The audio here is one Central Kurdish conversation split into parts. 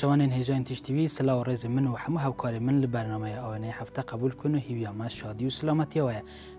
خاشوانین هیجان تیشتیوی سلا و رز من و همه کار من لبرنامه آوانه هفته قبول کنه هیوی ما شادی و سلامتی وای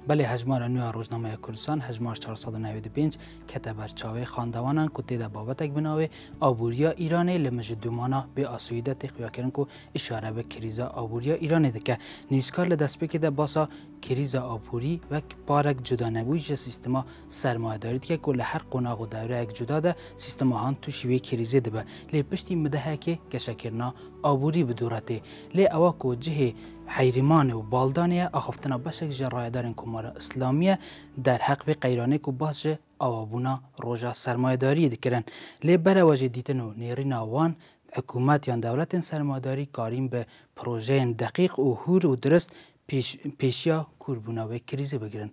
بله هجمار نو روزنامه کردستان هجمار 495 کته بر چاوه خاندوانان کتی ده بابتک بناوه آبوریا ایرانی لمجدومانا به آسویده تقویا کرن کو اشاره به کریزا آبوریا ایرانی دکه نویسکار لدست بکی ده باسا کریز آپوری و پارک جدا نبویش سیستما سرمایه دارید که کل هر قناق و دوره یک جدا ده سیستما هان تو شیوه کریزه ده به لی پشتی مده که کشکرنا آبوری بدورته لی اوا کو جه حیرمان و بالدانه اخفتنا بشک جرایدارن کمار اسلامیه در حق به قیرانه کو باش آوابونا روژا سرمایه داری دکرن لی بره وجه دیتن و نیرینا وان حکومت یا دولت سرمایه‌داری کاریم به پروژه دقیق و هور و درست پیش، پیشیا کوربونا و کریزه بگیرن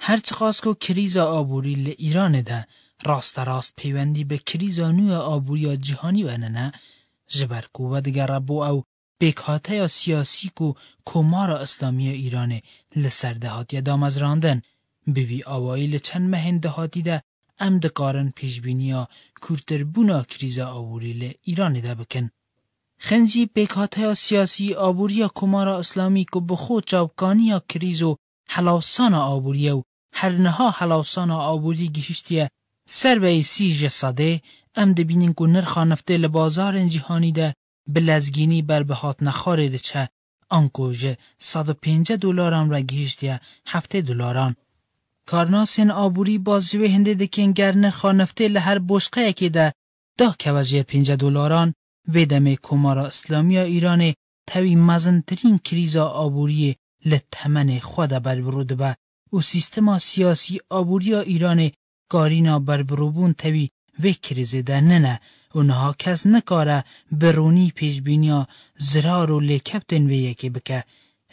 هر چقاس کو کریزا آبوری ل ایران ده راست راست پیوندی به کریزا نو آبوریا جهانی و نه جبر کو و دگر بو او بکاته یا سیاسی کو کمار اسلامی ایران لسر دهاتی دامز راندن بوی آوائل چند مهن دهاتی ده ام دکارن پیشبینیا کورتر بونا کریزا آوری ل ایران ده بکن پیکات های سیاسی یا کمار اسلامی که بخو یا کریز و حلاوسان آبوری و نها حلاوسان آبوری گیشتیه سر به سی جساده ام دبینین که نرخ نفته لبازار جهانی ده بلزگینی بر بهات نخاره ده چه آنکو جه 150 دلارم را گیشتیه 7 دلاران کارناسین آبوری بازجوه هنده ده گر نرخا نفته لهر بشقه یکی ده ده وزیر پینجه دلاران ویدم کمارا اسلامی ایران توی مزنترین کریزا آبوری لتمن خود بر برود به او سیستما سیاسی آبوری ایران گارینا بر بروبون توی وی کریزه ده نه نه اونها کس نکاره برونی پیش بینیا زرار و لکپتن وی یکی بکه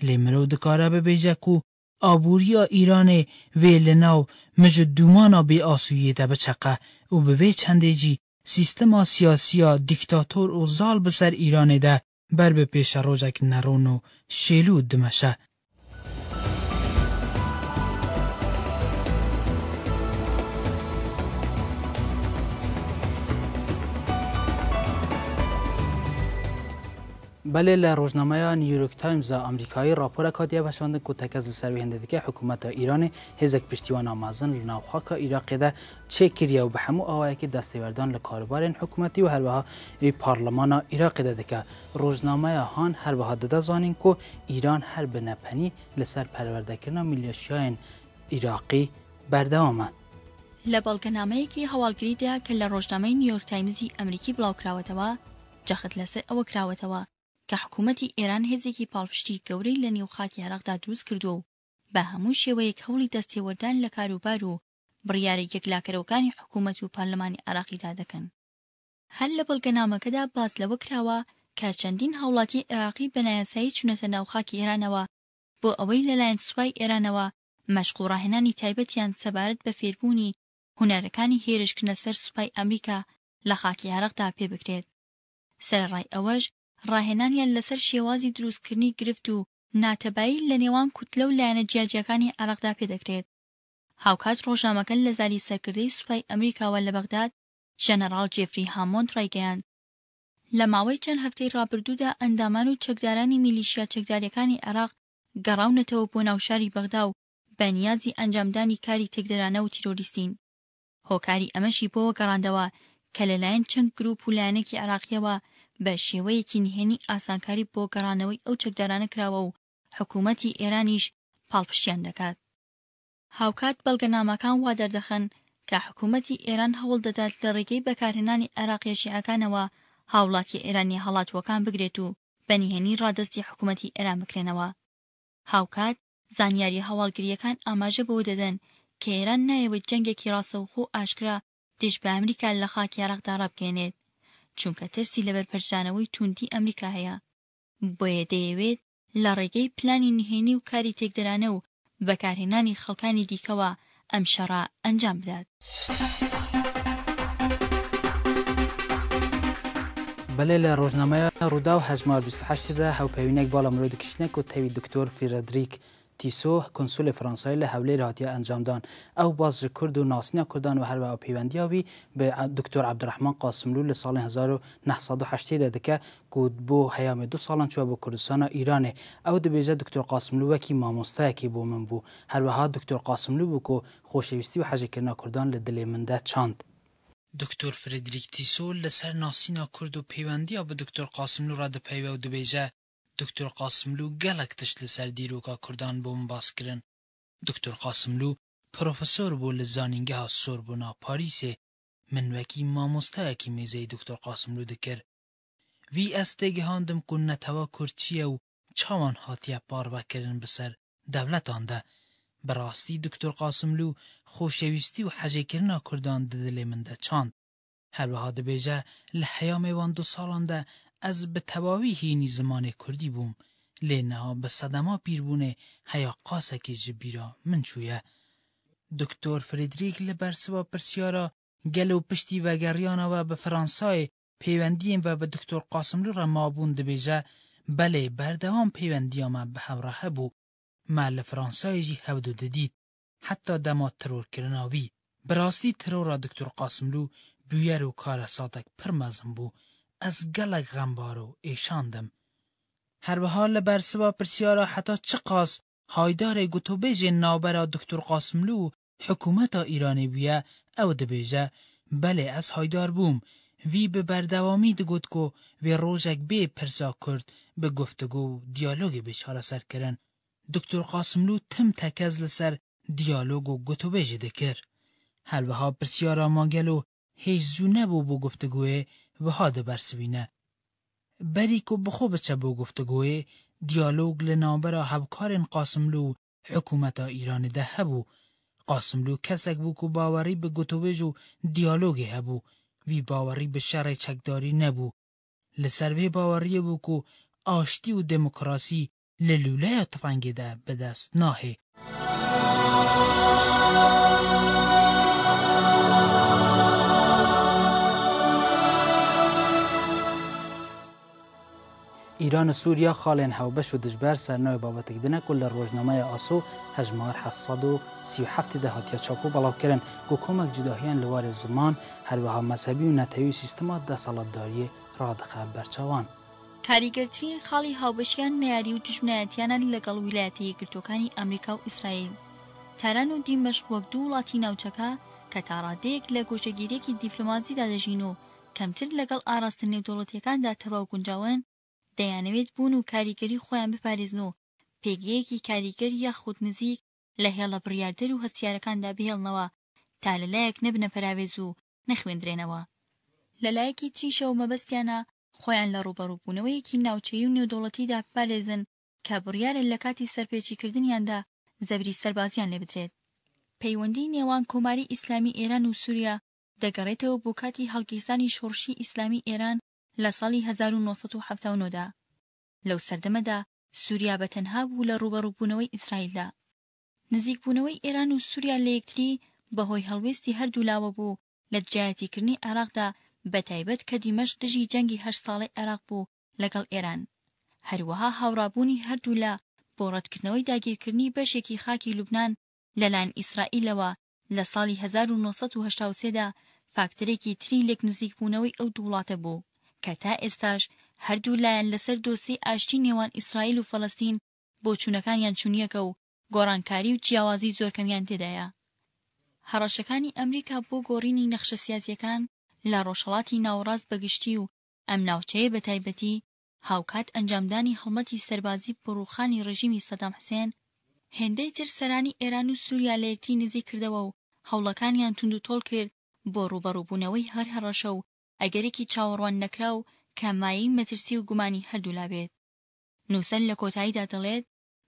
مرو دکاره ببیجه کو آبوریا ایران وی لناو مجد دومانا بی آسویه ده بچقه او به وی سیستما ها دیکتاتور و زال بسر ده بر به پیش روزک نرون و شیلو دمشه بەێ لە ڕۆژنامەیە نیویورک تایمزە ئەمریکایی راپۆرە کاتیە بەشاندن کۆتەکەز سەروی هەندێکی حکوومەتە ئیرانی هێزێک پشتیوان ئامازن لە ناوخواکە عیراقیدا چێکریا و بە هەموو ئەوەیەکی دەستێوەردان لە کاربارێن حکوومەتی و هەروەها پارلەمانە عیراقیدا دەکە ڕۆژنامەیە هاان هەروەها دەدەزانین کۆ ئیران هەر بنەپەنی لەسەر پەروەردەکردنە میلیۆشیایەن عیراقی بەردەوامە. لە بەڵگەنامەیەکی هەواڵگریدا کە لە ڕۆژنامەی نیویۆرک تایمزی ئەمریکی بڵاوکراوەتەوە جەخت لەسەر ئەوە کراوەتەوە کە حکوومەتی ئێران هێزێکی پاڵپشتی گەورەی لە نێوخاکی عراقدا دروست کردووە و بە هەموو شێوەیەک هەوڵی دەستێوەردان لە کاروبار و بڕیاری یەکلاکەرەوەکانی حکوومەت و پارلەمانی عراقیدا دەکەن هەر لە بەڵگەنامەکەدا باز لەوە کراوە کە چەندین هاوڵاتی عراقی بەنایاسایی چونەتە ناوخاکی ئێرانەوە بۆ ئەوەی لەلایەن سوپای ئێرانەوە مەشقوڕاهێنانی تایبەتیان سەبارەت بە فێربوونی هوەرەکانی هێرشکردنە سەر سوپای ئەمریکا لە خاکی عراقدا پێ بکرێت سەرڕای ئەوەش ڕاهێنانیان لەسەر شێوازی دروستکردنی گرفت و ناتەبایی لە نێوان کوتلە و لایەنە جیاجیەکانی عراقدا پێدەکرێت هاوکات ڕۆژنامەکەن لە زاری سەرکردەی سوپای ئەمریکاوە لە بەغداد ژەنەرال جێفری هامۆند ڕایگەیاند لە ماوەی چەند هەفتەی ڕابردوودا ئەندامان و چەکدارانی میلیشیا چەکداریەکانی عراق گەڕاونەتەوە بۆ ناوشاری بەغدا و بەنیازی ئەنجامدانی کاری تێکدەرانە و تیرۆریستین هۆکاری ئەمەشی بۆەوە گەڕاندەوە کە لەلایەن چەند گروپ و لایەنێکی عراقیەوە بە شێوەیەکی نهێنی ئاسانکاری بۆ گەڕانەوەی ئەو چەکدارانە کراوە و حکوومەتی ئێرانیش پاڵپشتیان دەکات هاوکات بەڵگەنامەکان وا دەردەخەن کە حکوومەتی ئێران هەوڵ دەدات لە ڕێگەی بەکارهێنانی عێراقیەشیعەکانەوە هاوڵاتی ئێرانی هەڵاتوەکان بگرێت و بەنیهێنی ڕادستی حکوومەتی ئێران بکرێنەوە هاوکات زانیاری هەواڵگریەکان ئاماژە بەوە دەدەن کە ئێران نایەوێت جەنگێکی ڕاستەوخۆ ئاشکرا دژ بە ئەمریکا لە خاکی عراقدا ڕابکێنێت چونکە ترسی لە بەرپەرشانەوەی توندی ئەمریکا هەیە بۆیە دەیەوێت لە ڕێگەی پلانی نهێنی و کاری تێکدەرانە و بەکارهێنانی خەڵکانی دیکەوە ئەم شەڕا ئەنجام بدات. بەلێ لە ڕۆژنامەیە ڕوودا و هەژمار 28دا هەوپەیونێک باڵە مرۆ دکشنێک و تەوی دکتۆر فیرەدریک تیسۆ کنسولی فرانسایی لە هەولێر هاتیە ئەنجامدان ئەو باز کورد و ناسنیە کوردان و هەروە پەیوەندیاوی بە دکتۆر عبدرحمان قاسملو لە ساڵی 1970 دەکە گوت بۆ هەیامی دو ساڵان چوە بۆ کوردستانە ئیرانێ ئەو دەبێژە دکتۆر قاسملو وەکی مامۆستایەکی بۆ من بوو هەروەها دکتۆر قاسملو بوو کۆ خۆشەویستی و حەژیکردنا کوردان لە دلێ مندا چاند. دکتۆر فرێدریک تیسۆل لەسەر ناسینا کورد و پەیوەندیە بە دکتۆر قاسملو ڕدەپەیوە و دەبێژە دکتر قاسملو گەلک تشت لەسەر دیرۆکا کوردان بۆ مباسکردن دکتر قاسملو پرۆفسۆر بۆ لە زانینگەها سۆربوونا پاریسێ من وەکی مامۆستایەکی مێزەی دکتر قاسملو دکرد وی ئەس تێگەهاندم کو نەتەوە کورچیە و چاوان هاتیە پاربەکردن بەسەر دەولەتاندا بەڕاستی دکتۆر قاسملو خۆشەویستی و حەجێکردنا کوردان ددلێ مندە چاند هەروەها دەبێژە لە حەیامێوان دو ساڵاندا از به تواوی هینی زمان کردی بوم نه به صدما پیربونه هیا قاسه که جبیرا من چویه دکتر فریدریک لبرسوا پرسیارا گل و پشتی و گریانا و به فرانسای پیوندیم و به دکتر قاسملو را بوند بیجه بله بردوام پیوندیاما به همراه بو مال فرانسای جی هودو دید حتی دما ترور کرناوی براستی ترور را دکتر قاسملو بیار و کار ساتک پرمزم بو از گلگ غمبارو ایشاندم هر به حال بر سبا پرسیارا حتی چه قاس هایدار گوتو بیج نابرا دکتر قاسملو حکومت ایرانی بیه او دبیجه بله از هایدار بوم وی به بردوامی دوامید کو و روژک بی پرسا کرد به گفتگو دیالوگ بشارا سر کرن دکتر قاسملو تم تکز لسر دیالوگ و گوتو بیجه دکر هر به حال پرسیارا ماگلو هیچ زونه بو بو گفتگوه بها دەبەرسبینە بەریک و بخۆ بچە بۆ گفتگوۆێ دیالۆگ لە ناوبەرە هەبکارێن قاسملو و حکوومەتە ئیرانیدا هەبوو قاسملو کەسێک بوو و باوەڕی بە گوتوێژ و دیالۆگی هەبوو وی باوەڕی بە شەڕی چەکداری نەبوو لە سەروێ باوەڕیە بوو و ئاشتی و دموکراسی لە لولەیە تفەنگێدا بەدەست ناهێ. ئیران و سووریا خاڵێن هاوبەش و دژبار سەرنەوەی بابەتێکدنە کول لە ڕۆژنامەیە ئاسۆ هەژمار حەسەد و سیحەفتی داهاتیا چاپۆ بەڵاوکردن گو کۆمەک جداهیان لەوارێ زمان هەروەها مەسەبی و نەتەوی سیستما دەسەڵاتداریە ڕادخە بەرچاوان. کاریگەرترین خاڵی هاوبەشیان نیاری و دژمنایەتیانان لەگەڵ ویلایەتی یەکگرتوەکانی ئەمریکا و ئیسرائیل. تاران و دیمەشق وەک دوو وڵاتی ناوچەکە کە تاڕادەیەک لە گۆشەگیرێکی دیپلۆمازیدا دەژین و کەمتر لەگەڵ ئاراستن نێودوڵەتیەکاندا تەواو گونجاون دەیانەوێت بوون و کاریگەری خۆیان بپارێزنەوە پێگەیەکی کاریگەر یاخود نزیک لە هێڵە بڕیاردەر و هەستیارەکاندا بهێڵنەوە تا لەلایەک نبنە پراوێز و نەخوێندرێنەوە لەلایەکی تریشەوە مەبەستیانە خۆیان لە ڕوبەڕووبوونەوەیەکی ناوچەی و نێودوڵەتیدا پارێزن کە بڕیارە لە کاتی سەرپێچیکردنیاندا زەبری سەربازیان لێ بترێت پەیوەندی نێوان کۆماری ئیسلامی ئێران و سووریا دەگەڕێتەوە بۆ کاتی هەڵگیرسانی شۆڕشی ئیسلامی ئێران لە ساڵی 1970دا لەو سەردەمەدا سووریا بە تەنها بوو لە ڕوبەڕووبوونەوەی ئیسرائیلدا نزیکبوونەوەی ئێران و سووریا لە یەکتری بەهۆی هەڵوێستی هەردوو لاوە بوو لە جایەتیکردنی عراقدا بەتایبەت کە دیمەش دژی جەنگی هەشت ساڵی عێراق بوو لەگەڵ ئێران هەروەها هاوڕابوونی هەردوو لە بۆ ڕەتکردنەوەی داگیرکردنی بەشێکی خاکی لوبنان لەلاەن ئیسرائیلەوە لە ساڵی 1970دا فاکتەرێکی تری لێک نزیکبوونەوەی ئەو دووڵاتە بوو کە تا ئێستاش هەردوو لایەن لەسەر دۆسی ئاشتی نێوان ئیسرائیل و فەڵستین بۆ چوونەکانیان چوونیەکە و گۆڕانکاری و جیاوازی زۆرکەمیان تێدایە هەڕەشەکانی ئەمریکا بۆ گۆڕینی نەخشە سیاسیەکان لە ڕۆژهڵاتی ناوەڕاست بەگشتی و ئەم ناوچەیە بە تایبەتی هاوکات ئەنجامدانی هەڵمەتی سەربازی بڕوخانی ڕژیمی سەدام حسێن هێندەی تر سەرانی ئێران و سووریا لە یەکتی نزیک کردەوە و هەوڵەکانیان تونند و تۆڵ کرد بۆ ڕوبەڕووبوونەوەی هەر هەڕەشە و ئەگەرێکی چاوەڕوان نەکرا و کامایی مەترسی و گومانی هەردوو لابێت نووسەن لە کۆتاییدا دەڵێت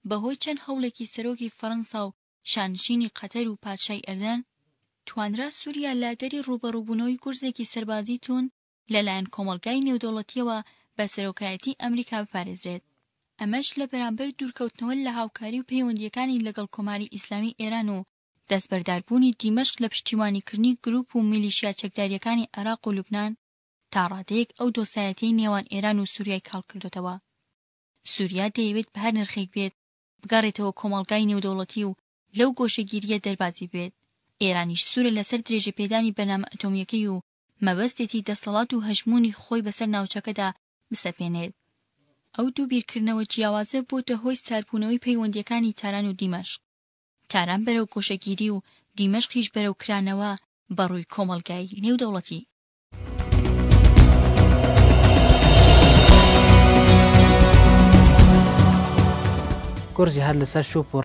بەهۆی چەند هەوڵێکی سەرۆکی فەڕەنسا و شانشینی قەتەر و پادشای ئەردەن توانرا سووریا لاگەری ڕوبەڕووبوونەوەی گورزێکی سەربازی تون لەلایەن کۆمەلگای نێودەوڵەتیەوە بە سەرۆکایەتی ئەمریکا بپارێزرێت ئەمەش لە بەرامبەر دوورکەوتنەوە لە هاوکاری و پەیوەندیەکانی لەگەڵ کۆماری ئیسلامی ئێران و دەستبەرداربوونی دیمەشق لە پشتیوانیکردنی گروپ و میلیشیا چەکداریەکانی عراق و لوبنان تا ڕادەیەک ئەو دۆسایەتی نێوان ئێران و سووریای کاڵکردوتەوە سووریا دەیەوێت بە هەر نرخێک بێت بگەڕێتەوە کۆمەڵگای نێودەوڵەتی و لەو گۆشەگیریە دەربازی بێت ئێرانیش سوورە لەسەر درێژە پێدانی بەنامە ئەتۆمیەکەی و مەبەستێتی دەسەڵات و هەژمونی خۆی بەسەر ناوچەکەدا بسەپێنێت ئەو دوو بیرکردنەوە جیاوازە بۆتە هۆی ساربوونەوەی پەیوەندیەکانی تاران و دیمەشق تاران بەرەو کۆشەگیری و دیمەشقیش بەرەو کرانەوە بەڕووی کۆمەلگای نێودەوڵەتی كورجي هل ساشوب